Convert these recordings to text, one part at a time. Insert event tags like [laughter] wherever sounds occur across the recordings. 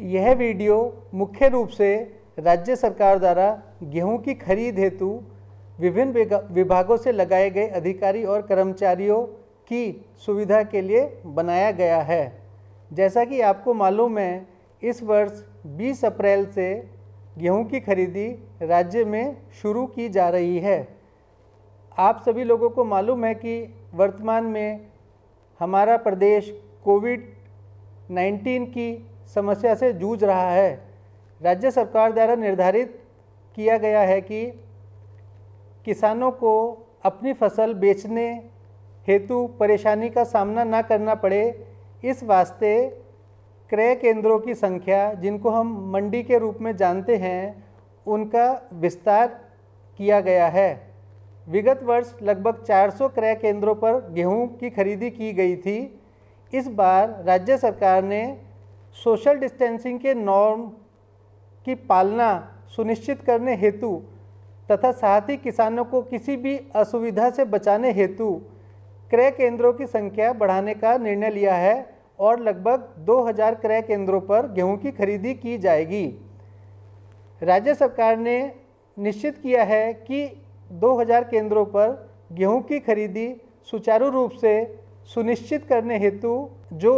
यह वीडियो मुख्य रूप से राज्य सरकार द्वारा गेहूं की खरीद हेतु विभिन्न विभागों से लगाए गए अधिकारी और कर्मचारियों की सुविधा के लिए बनाया गया है जैसा कि आपको मालूम है इस वर्ष 20 अप्रैल से गेहूं की खरीदी राज्य में शुरू की जा रही है आप सभी लोगों को मालूम है कि वर्तमान में हमारा प्रदेश कोविड 19 की समस्या से जूझ रहा है राज्य सरकार द्वारा निर्धारित किया गया है कि किसानों को अपनी फसल बेचने हेतु परेशानी का सामना ना करना पड़े इस वास्ते क्रय केंद्रों की संख्या जिनको हम मंडी के रूप में जानते हैं उनका विस्तार किया गया है विगत वर्ष लगभग 400 क्रय केंद्रों पर गेहूं की खरीदी की गई थी इस बार राज्य सरकार ने सोशल डिस्टेंसिंग के नॉर्म की पालना सुनिश्चित करने हेतु तथा साथ ही किसानों को किसी भी असुविधा से बचाने हेतु क्रय केंद्रों की संख्या बढ़ाने का निर्णय लिया है और लगभग 2000 क्रय केंद्रों पर गेहूं की खरीदी की जाएगी राज्य सरकार ने निश्चित किया है कि 2000 केंद्रों पर गेहूं की खरीदी सुचारू रूप से सुनिश्चित करने हेतु जो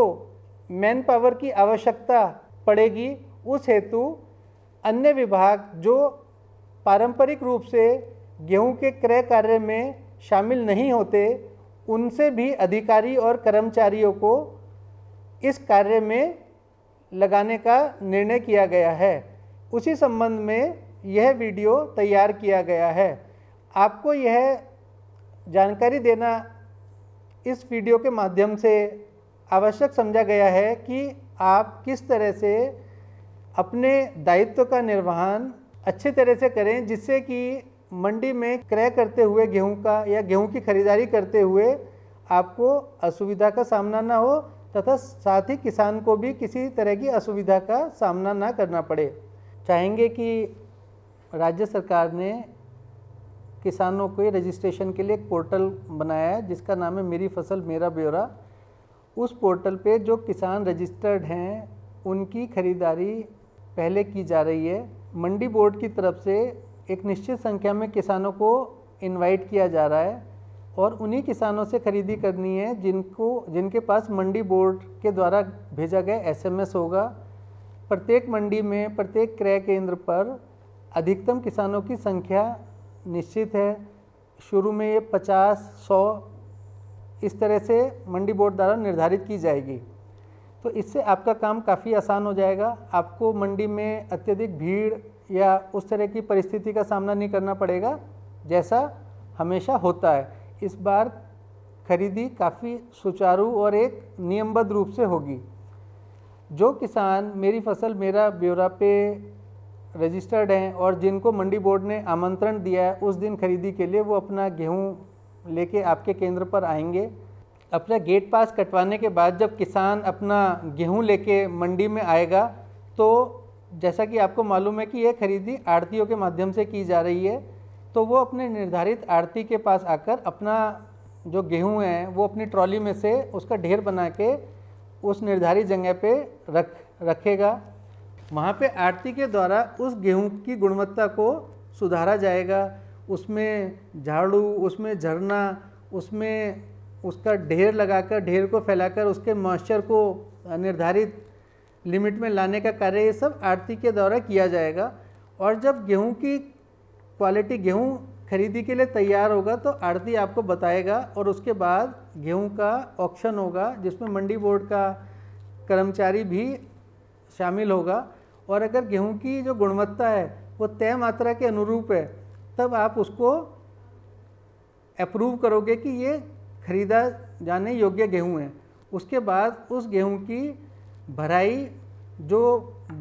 मैन पावर की आवश्यकता पड़ेगी उस हेतु अन्य विभाग जो पारंपरिक रूप से गेहूं के क्रय कार्य में शामिल नहीं होते उनसे भी अधिकारी और कर्मचारियों को इस कार्य में लगाने का निर्णय किया गया है उसी संबंध में यह वीडियो तैयार किया गया है आपको यह जानकारी देना इस वीडियो के माध्यम से आवश्यक समझा गया है कि आप किस तरह से अपने दायित्व का निर्वहन अच्छे तरह से करें जिससे कि मंडी में क्रय करते हुए गेहूं का या गेहूं की खरीदारी करते हुए आपको असुविधा का सामना ना हो तथा साथ ही किसान को भी किसी तरह की असुविधा का सामना ना करना पड़े चाहेंगे कि राज्य सरकार ने किसानों के रजिस्ट्रेशन के लिए एक पोर्टल बनाया है जिसका नाम है मेरी फसल मेरा ब्यौरा उस पोर्टल पे जो किसान रजिस्टर्ड हैं उनकी खरीदारी पहले की जा रही है मंडी बोर्ड की तरफ से एक निश्चित संख्या में किसानों को इनवाइट किया जा रहा है और उन्हीं किसानों से खरीदी करनी है जिनको जिनके पास मंडी बोर्ड के द्वारा भेजा गया एसएमएस होगा प्रत्येक मंडी में प्रत्येक क्रय केंद्र पर अधिकतम किसानों की संख्या निश्चित है शुरू में ये पचास सौ इस तरह से मंडी बोर्ड द्वारा निर्धारित की जाएगी तो इससे आपका काम काफ़ी आसान हो जाएगा आपको मंडी में अत्यधिक भीड़ या उस तरह की परिस्थिति का सामना नहीं करना पड़ेगा जैसा हमेशा होता है इस बार खरीदी काफ़ी सुचारू और एक नियमबद्ध रूप से होगी जो किसान मेरी फसल मेरा ब्यौरा पे रजिस्टर्ड हैं और जिनको मंडी बोर्ड ने आमंत्रण दिया है उस दिन खरीदी के लिए वो अपना गेहूँ लेके आपके केंद्र पर आएंगे अपना गेट पास कटवाने के बाद जब किसान अपना गेहूं लेके मंडी में आएगा तो जैसा कि आपको मालूम है कि यह खरीदी आड़तियों के माध्यम से की जा रही है तो वो अपने निर्धारित आड़ती के पास आकर अपना जो गेहूं है वो अपनी ट्रॉली में से उसका ढेर बना के उस निर्धारित जगह पे रख रखेगा वहाँ पे आरती के द्वारा उस गेहूं की गुणवत्ता को सुधारा जाएगा उसमें झाड़ू उसमें झरना उसमें उसका ढेर लगाकर ढेर को फैलाकर उसके मॉइस्चर को निर्धारित लिमिट में लाने का कार्य ये सब आरती के द्वारा किया जाएगा और जब गेहूं की क्वालिटी गेहूं खरीदी के लिए तैयार होगा तो आरती आपको बताएगा और उसके बाद गेहूं का ऑक्शन होगा जिसमें मंडी बोर्ड का कर्मचारी भी शामिल होगा और अगर गेहूं की जो गुणवत्ता है वो तय मात्रा के अनुरूप है तब आप उसको अप्रूव करोगे कि ये खरीदा जाने योग्य गेहूं है उसके बाद उस गेहूं की भराई जो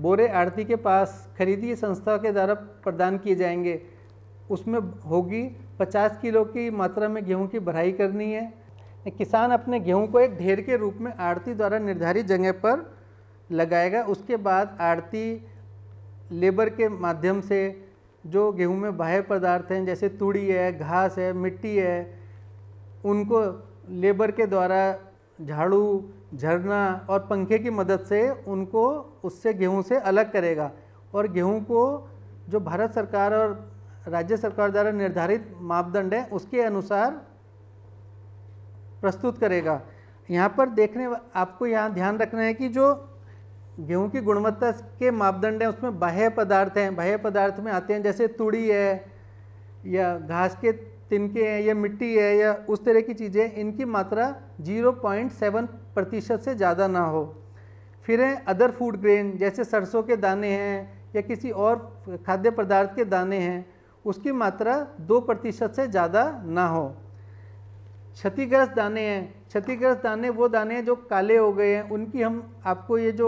बोरे आड़ती के पास खरीदी संस्था के द्वारा प्रदान किए जाएंगे उसमें होगी 50 किलो की मात्रा में गेहूं की भराई करनी है किसान अपने गेहूं को एक ढेर के रूप में आड़ती द्वारा निर्धारित जगह पर लगाएगा उसके बाद आड़ती लेबर के माध्यम से जो गेहूं में बाह्य पदार्थ हैं जैसे तुड़ी है घास है मिट्टी है उनको लेबर के द्वारा झाड़ू झरना और पंखे की मदद से उनको उससे गेहूं से अलग करेगा और गेहूं को जो भारत सरकार और राज्य सरकार द्वारा निर्धारित मापदंड है उसके अनुसार प्रस्तुत करेगा यहाँ पर देखने आपको यहाँ ध्यान रखना है कि जो गेहूं की गुणवत्ता के मापदंड हैं उसमें बाह्य पदार्थ हैं बाह्य पदार्थ में आते हैं जैसे तुड़ी है या घास के तिनके हैं या मिट्टी है या उस तरह की चीज़ें इनकी मात्रा 0.7 प्रतिशत से ज़्यादा ना हो फिर हैं अदर फूड ग्रेन जैसे सरसों के दाने हैं या किसी और खाद्य पदार्थ के दाने हैं उसकी मात्रा दो प्रतिशत से ज़्यादा ना हो क्षतिग्रस्त दाने हैं क्षतिग्रस्त दाने वो दाने जो काले हो गए हैं उनकी हम आपको ये जो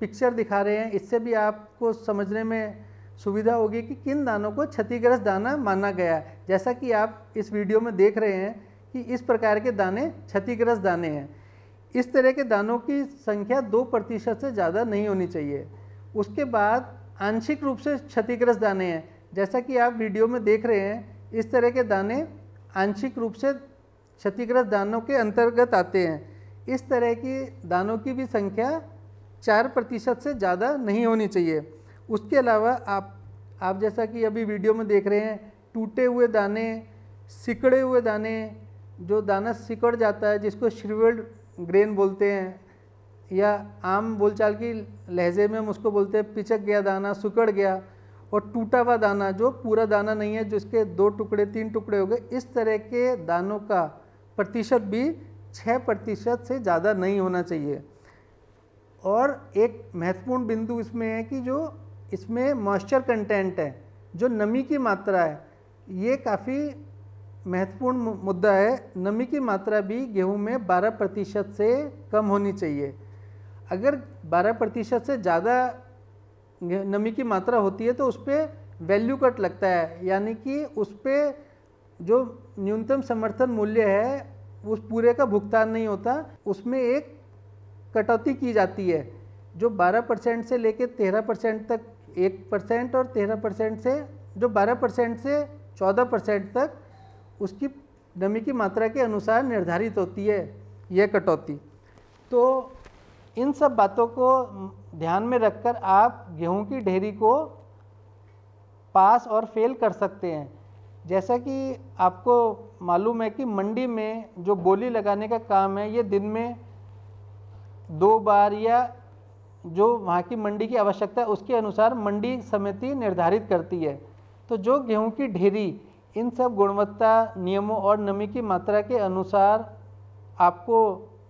पिक्चर दिखा रहे हैं इससे भी आपको समझने में सुविधा होगी कि किन दानों को क्षतिग्रस्त दाना माना गया है जैसा कि आप इस वीडियो में देख रहे हैं कि इस प्रकार के दाने क्षतिग्रस्त दाने हैं इस तरह के दानों की संख्या दो प्रतिशत से ज़्यादा नहीं होनी चाहिए उसके बाद आंशिक रूप से क्षतिग्रस्त दाने हैं जैसा कि आप वीडियो में देख रहे हैं इस तरह के दाने आंशिक रूप से क्षतिग्रस्त दानों के अंतर्गत आते हैं इस तरह की दानों की भी संख्या चार प्रतिशत से ज़्यादा नहीं होनी चाहिए उसके अलावा आप आप जैसा कि अभी वीडियो में देख रहे हैं टूटे हुए दाने सिकड़े हुए दाने जो दाना सिकड़ जाता है जिसको श्रिवेल्ड ग्रेन बोलते हैं या आम बोलचाल की लहजे में हम उसको बोलते हैं पिचक गया दाना सिकड़ गया और टूटा हुआ दाना जो पूरा दाना नहीं है जिसके दो टुकड़े तीन टुकड़े हो गए इस तरह के दानों का प्रतिशत भी छः प्रतिशत से ज़्यादा नहीं होना चाहिए और एक महत्वपूर्ण बिंदु इसमें है कि जो इसमें मॉइस्चर कंटेंट है जो नमी की मात्रा है ये काफ़ी महत्वपूर्ण मुद्दा है नमी की मात्रा भी गेहूं में 12 प्रतिशत से कम होनी चाहिए अगर 12 प्रतिशत से ज़्यादा नमी की मात्रा होती है तो उस पर वैल्यू कट लगता है यानी कि उस पर जो न्यूनतम समर्थन मूल्य है उस पूरे का भुगतान नहीं होता उसमें एक कटौती की जाती है जो 12 परसेंट से लेकर 13 परसेंट तक एक परसेंट और 13 परसेंट से जो 12 परसेंट से 14 परसेंट तक उसकी नमी की मात्रा के अनुसार निर्धारित होती है यह कटौती तो इन सब बातों को ध्यान में रखकर आप गेहूं की ढेरी को पास और फेल कर सकते हैं जैसा कि आपको मालूम है कि मंडी में जो बोली लगाने का काम है ये दिन में दो बार या जो वहाँ की मंडी की आवश्यकता है उसके अनुसार मंडी समिति निर्धारित करती है तो जो गेहूं की ढेरी इन सब गुणवत्ता नियमों और नमी की मात्रा के अनुसार आपको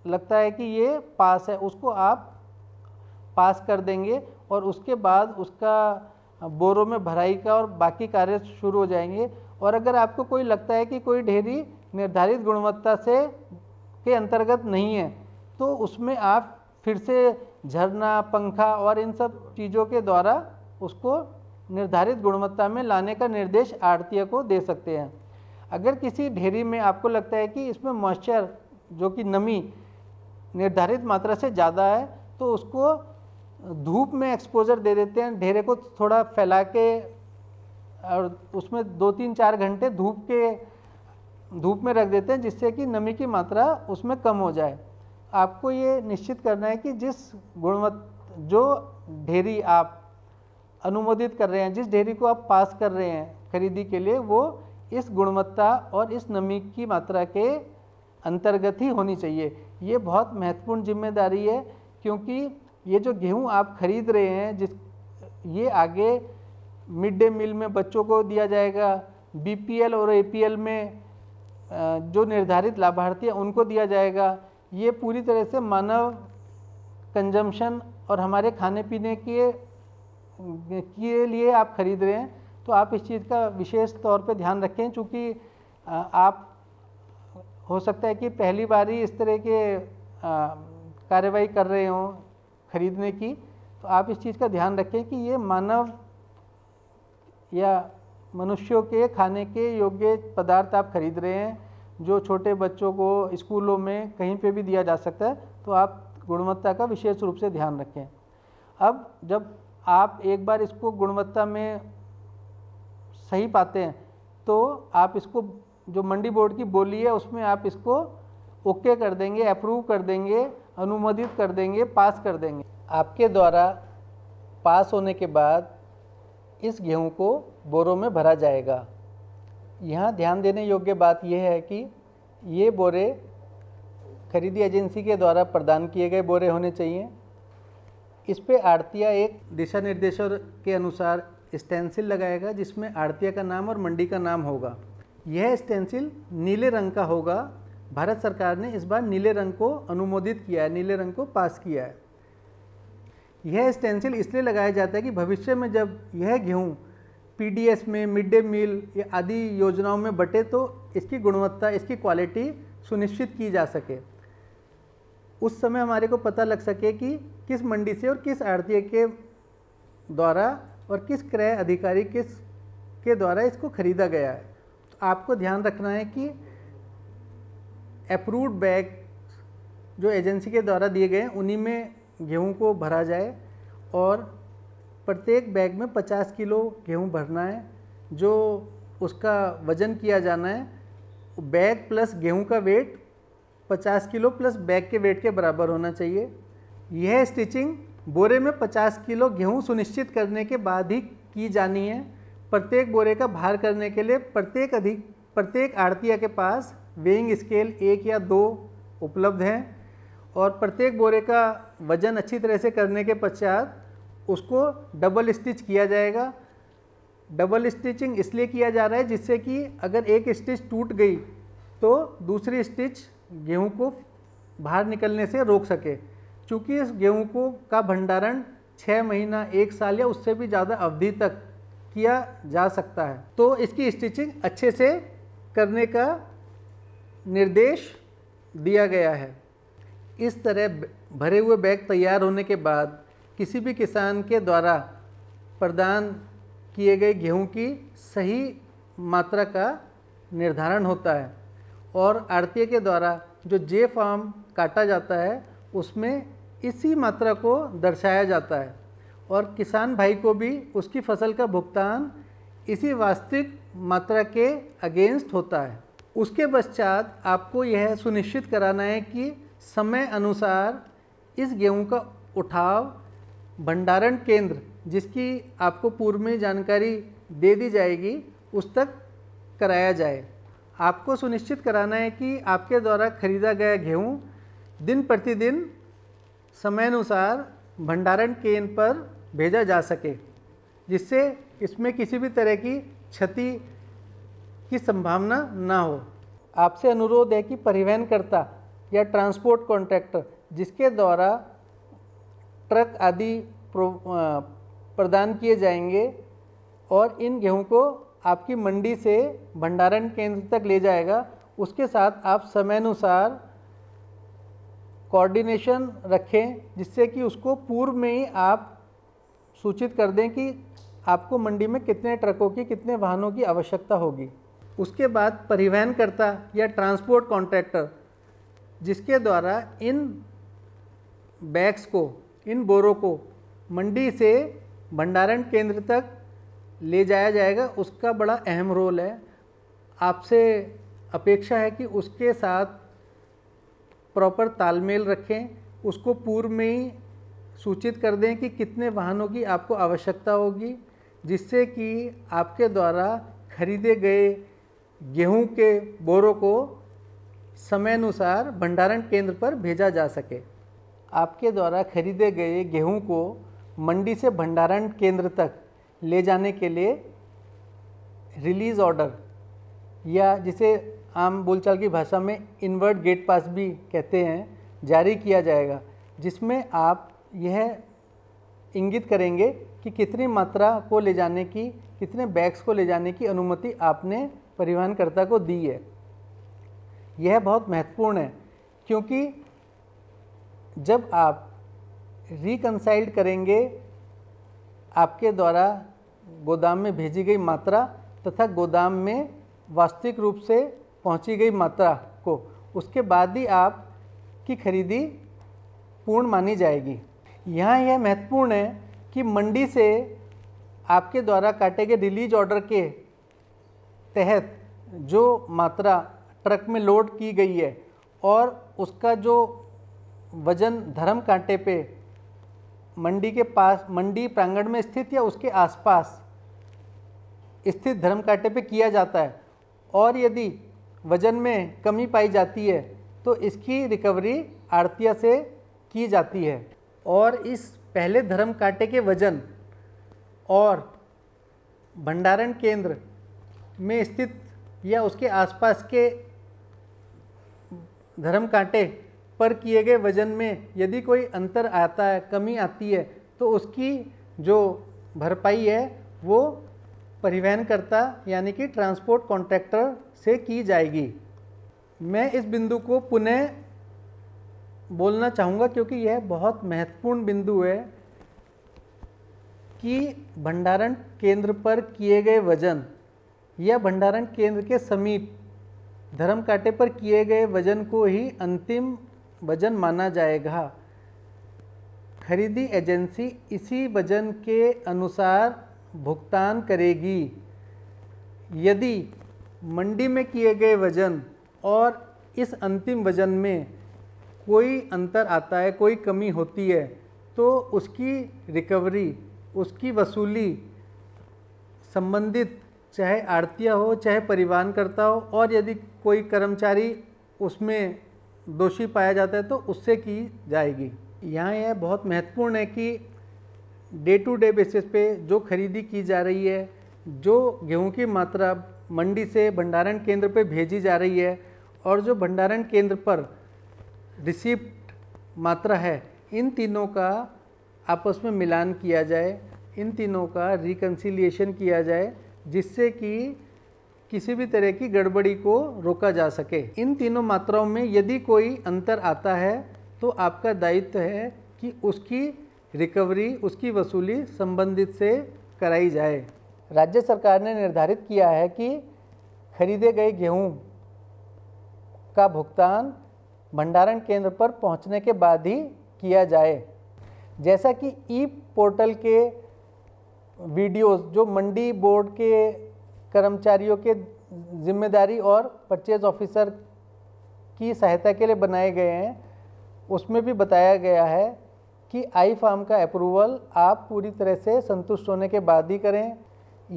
लगता है कि ये पास है उसको आप पास कर देंगे और उसके बाद उसका बोरों में भराई का और बाकी कार्य शुरू हो जाएंगे और अगर आपको कोई लगता है कि कोई ढेरी निर्धारित गुणवत्ता से के अंतर्गत नहीं है तो उसमें आप फिर से झरना पंखा और इन सब चीज़ों के द्वारा उसको निर्धारित गुणवत्ता में लाने का निर्देश आड़तिया को दे सकते हैं अगर किसी ढेरी में आपको लगता है कि इसमें मॉइस्चर जो कि नमी निर्धारित मात्रा से ज़्यादा है तो उसको धूप में एक्सपोजर दे देते हैं ढेरे को थोड़ा फैला के और उसमें दो तीन चार घंटे धूप के धूप में रख देते हैं जिससे कि नमी की मात्रा उसमें कम हो जाए आपको ये निश्चित करना है कि जिस गुणवत् जो ढेरी आप अनुमोदित कर रहे हैं जिस ढेरी को आप पास कर रहे हैं खरीदी के लिए वो इस गुणवत्ता और इस नमी की मात्रा के अंतर्गत ही होनी चाहिए ये बहुत महत्वपूर्ण जिम्मेदारी है क्योंकि ये जो गेहूँ आप खरीद रहे हैं जिस ये आगे मिड डे मील में बच्चों को दिया जाएगा बीपीएल और एपीएल में जो निर्धारित लाभार्थी हैं उनको दिया जाएगा ये पूरी तरह से मानव कंजम्पशन और हमारे खाने पीने के के लिए आप खरीद रहे हैं तो आप इस चीज़ का विशेष तौर पर ध्यान रखें चूँकि आप हो सकता है कि पहली बार ही इस तरह के कार्रवाई कर रहे हों खरीदने की तो आप इस चीज़ का ध्यान रखें कि ये मानव या मनुष्यों के खाने के योग्य पदार्थ आप खरीद रहे हैं जो छोटे बच्चों को स्कूलों में कहीं पे भी दिया जा सकता है तो आप गुणवत्ता का विशेष रूप से ध्यान रखें अब जब आप एक बार इसको गुणवत्ता में सही पाते हैं तो आप इसको जो मंडी बोर्ड की बोली है उसमें आप इसको ओके कर देंगे अप्रूव कर देंगे अनुमोदित कर देंगे पास कर देंगे आपके द्वारा पास होने के बाद इस गेहूँ को बोरों में भरा जाएगा यहाँ ध्यान देने योग्य बात यह है कि ये बोरे खरीदी एजेंसी के द्वारा प्रदान किए गए बोरे होने चाहिए इस पर आड़तिया एक दिशा निर्देशों के अनुसार स्टेंसिल लगाएगा जिसमें आड़तिया का नाम और मंडी का नाम होगा यह स्टेंसिल नीले रंग का होगा भारत सरकार ने इस बार नीले रंग को अनुमोदित किया है नीले रंग को पास किया है यह स्टेंसिल इसलिए लगाया जाता है कि भविष्य में जब यह गेहूँ पी में मिड डे मील या आदि योजनाओं में बटे तो इसकी गुणवत्ता इसकी क्वालिटी सुनिश्चित की जा सके उस समय हमारे को पता लग सके कि किस मंडी से और किस आरती के द्वारा और किस क्रय अधिकारी किस के द्वारा इसको खरीदा गया है तो आपको ध्यान रखना है कि अप्रूव्ड बैग जो एजेंसी के द्वारा दिए गए उन्हीं में गेहूँ को भरा जाए और प्रत्येक बैग में 50 किलो गेहूँ भरना है जो उसका वज़न किया जाना है बैग प्लस गेहूँ का वेट 50 किलो प्लस बैग के वेट के बराबर होना चाहिए यह स्टिचिंग बोरे में 50 किलो गेहूँ सुनिश्चित करने के बाद ही की जानी है प्रत्येक बोरे का भार करने के लिए प्रत्येक अधिक प्रत्येक आड़तिया के पास वेइंग स्केल एक या दो उपलब्ध हैं और प्रत्येक बोरे का वजन अच्छी तरह से करने के पश्चात उसको डबल स्टिच किया जाएगा डबल स्टिचिंग इसलिए किया जा रहा है जिससे कि अगर एक स्टिच टूट गई तो दूसरी स्टिच गेहूं को बाहर निकलने से रोक सके चूँकि इस गेहूं को का भंडारण छः महीना एक साल या उससे भी ज़्यादा अवधि तक किया जा सकता है तो इसकी स्टिचिंग अच्छे से करने का निर्देश दिया गया है इस तरह भरे हुए बैग तैयार होने के बाद किसी भी किसान के द्वारा प्रदान किए गए गेहूं की सही मात्रा का निर्धारण होता है और आड़ती के द्वारा जो जे फार्म काटा जाता है उसमें इसी मात्रा को दर्शाया जाता है और किसान भाई को भी उसकी फसल का भुगतान इसी वास्तविक मात्रा के अगेंस्ट होता है उसके पश्चात आपको यह सुनिश्चित कराना है कि समय अनुसार इस गेहूं का उठाव भंडारण केंद्र जिसकी आपको पूर्व में जानकारी दे दी जाएगी उस तक कराया जाए आपको सुनिश्चित कराना है कि आपके द्वारा खरीदा गया गेहूं दिन प्रतिदिन समयानुसार भंडारण केंद्र पर भेजा जा सके जिससे इसमें किसी भी तरह की क्षति की संभावना ना हो आपसे अनुरोध है कि परिवहनकर्ता या ट्रांसपोर्ट कॉन्ट्रैक्टर जिसके द्वारा ट्रक आदि प्रदान किए जाएंगे और इन गेहूं को आपकी मंडी से भंडारण केंद्र तक ले जाएगा उसके साथ आप समयानुसार कोऑर्डिनेशन रखें जिससे कि उसको पूर्व में ही आप सूचित कर दें कि आपको मंडी में कितने ट्रकों की कितने वाहनों की आवश्यकता होगी उसके बाद परिवहनकर्ता या ट्रांसपोर्ट कॉन्ट्रैक्टर जिसके द्वारा इन बैग्स को इन बोरों को मंडी से भंडारण केंद्र तक ले जाया जाएगा उसका बड़ा अहम रोल है आपसे अपेक्षा है कि उसके साथ प्रॉपर तालमेल रखें उसको पूर्व में ही सूचित कर दें कि कितने वाहनों की आपको आवश्यकता होगी जिससे कि आपके द्वारा खरीदे गए गेहूं के बोरों को समयानुसार भंडारण केंद्र पर भेजा जा सके आपके द्वारा खरीदे गए गेहूं को मंडी से भंडारण केंद्र तक ले जाने के लिए रिलीज़ ऑर्डर या जिसे आम बोलचाल की भाषा में इन्वर्ट गेट पास भी कहते हैं जारी किया जाएगा जिसमें आप यह इंगित करेंगे कि कितनी मात्रा को ले जाने की कितने बैग्स को ले जाने की अनुमति आपने परिवहनकर्ता को दी है यह बहुत महत्वपूर्ण है क्योंकि जब आप रिकनसाइल्ड करेंगे आपके द्वारा गोदाम में भेजी गई मात्रा तथा गोदाम में वास्तविक रूप से पहुंची गई मात्रा को उसके बाद ही आप की खरीदी पूर्ण मानी जाएगी यहाँ यह महत्वपूर्ण है कि मंडी से आपके द्वारा काटे गए रिलीज ऑर्डर के तहत जो मात्रा ट्रक में लोड की गई है और उसका जो वजन धर्म कांटे पे मंडी के पास मंडी प्रांगण में स्थित या उसके आसपास स्थित धर्म कांटे पे किया जाता है और यदि वजन में कमी पाई जाती है तो इसकी रिकवरी आड़तिया से की जाती है और इस पहले धर्म कांटे के वजन और भंडारण केंद्र में स्थित या उसके आसपास के धर्म कांटे पर किए गए वजन में यदि कोई अंतर आता है कमी आती है तो उसकी जो भरपाई है वो परिवहन करता यानी कि ट्रांसपोर्ट कॉन्ट्रैक्टर से की जाएगी मैं इस बिंदु को पुनः बोलना चाहूँगा क्योंकि यह बहुत महत्वपूर्ण बिंदु है कि भंडारण केंद्र पर किए गए वजन या भंडारण केंद्र के समीप धर्म काटे पर किए गए वजन को ही अंतिम वजन माना जाएगा खरीदी एजेंसी इसी वजन के अनुसार भुगतान करेगी यदि मंडी में किए गए वजन और इस अंतिम वजन में कोई अंतर आता है कोई कमी होती है तो उसकी रिकवरी उसकी वसूली संबंधित चाहे आड़तिया हो चाहे परिवहन करता हो और यदि कोई कर्मचारी उसमें दोषी पाया जाता है तो उससे की जाएगी यहाँ यह बहुत महत्वपूर्ण है कि डे टू डे बेसिस पे जो खरीदी की जा रही है जो गेहूं की मात्रा मंडी से भंडारण केंद्र पे भेजी जा रही है और जो भंडारण केंद्र पर रिसिप्ट मात्रा है इन तीनों का आपस में मिलान किया जाए इन तीनों का रिकन्सिलिएशन किया जाए जिससे कि किसी भी तरह की गड़बड़ी को रोका जा सके इन तीनों मात्राओं में यदि कोई अंतर आता है तो आपका दायित्व है कि उसकी रिकवरी उसकी वसूली संबंधित से कराई जाए राज्य सरकार ने निर्धारित किया है कि खरीदे गए गेहूं का भुगतान भंडारण केंद्र पर पहुंचने के बाद ही किया जाए जैसा कि ई पोर्टल के वीडियोस जो मंडी बोर्ड के कर्मचारियों के जिम्मेदारी और परचेज ऑफिसर की सहायता के लिए बनाए गए हैं उसमें भी बताया गया है कि आई फार्म का अप्रूवल आप पूरी तरह से संतुष्ट होने के बाद ही करें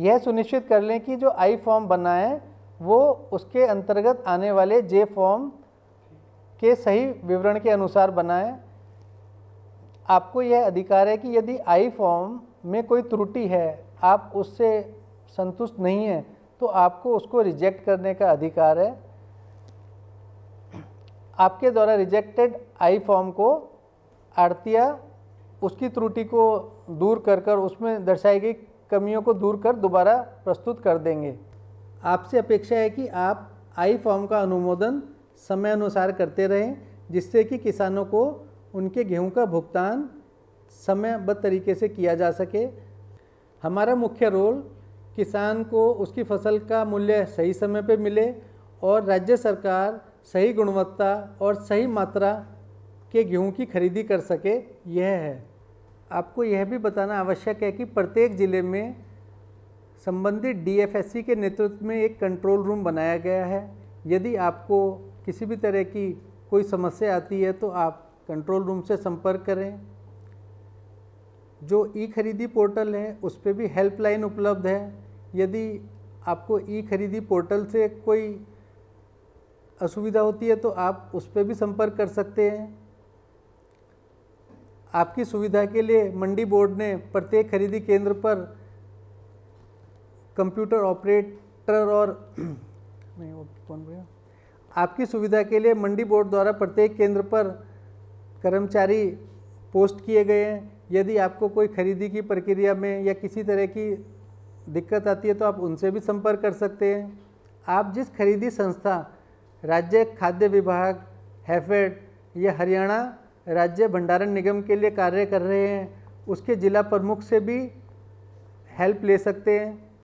यह सुनिश्चित कर लें कि जो आई फॉर्म बनाएँ वो उसके अंतर्गत आने वाले जे फॉर्म के सही विवरण के अनुसार बनाएं आपको यह अधिकार है कि यदि आई फॉर्म में कोई त्रुटि है आप उससे संतुष्ट नहीं है तो आपको उसको रिजेक्ट करने का अधिकार है आपके द्वारा रिजेक्टेड आई फॉर्म को आड़तिया उसकी त्रुटि को दूर कर कर उसमें दर्शाई गई कमियों को दूर कर दोबारा प्रस्तुत कर देंगे आपसे अपेक्षा है कि आप आई फॉर्म का अनुमोदन समय अनुसार करते रहें जिससे कि किसानों को उनके गेहूं का भुगतान समयबद्ध तरीके से किया जा सके हमारा मुख्य रोल किसान को उसकी फसल का मूल्य सही समय पर मिले और राज्य सरकार सही गुणवत्ता और सही मात्रा के गेहूं की खरीदी कर सके यह है आपको यह भी बताना आवश्यक है कि प्रत्येक ज़िले में संबंधित डीएफएससी के नेतृत्व में एक कंट्रोल रूम बनाया गया है यदि आपको किसी भी तरह की कोई समस्या आती है तो आप कंट्रोल रूम से संपर्क करें जो ई खरीदी पोर्टल है उस पर भी हेल्पलाइन उपलब्ध है यदि आपको ई खरीदी पोर्टल से कोई असुविधा होती है तो आप उस पर भी संपर्क कर सकते हैं आपकी सुविधा के लिए मंडी बोर्ड ने प्रत्येक खरीदी केंद्र पर कंप्यूटर ऑपरेटर और [clears throat] नहीं वो कौन भैया आपकी सुविधा के लिए मंडी बोर्ड द्वारा प्रत्येक केंद्र पर कर्मचारी पोस्ट किए गए हैं यदि आपको कोई खरीदी की प्रक्रिया में या किसी तरह की दिक्कत आती है तो आप उनसे भी संपर्क कर सकते हैं आप जिस खरीदी संस्था राज्य खाद्य विभाग हैफेड या हरियाणा राज्य भंडारण निगम के लिए कार्य कर रहे हैं उसके ज़िला प्रमुख से भी हेल्प ले सकते हैं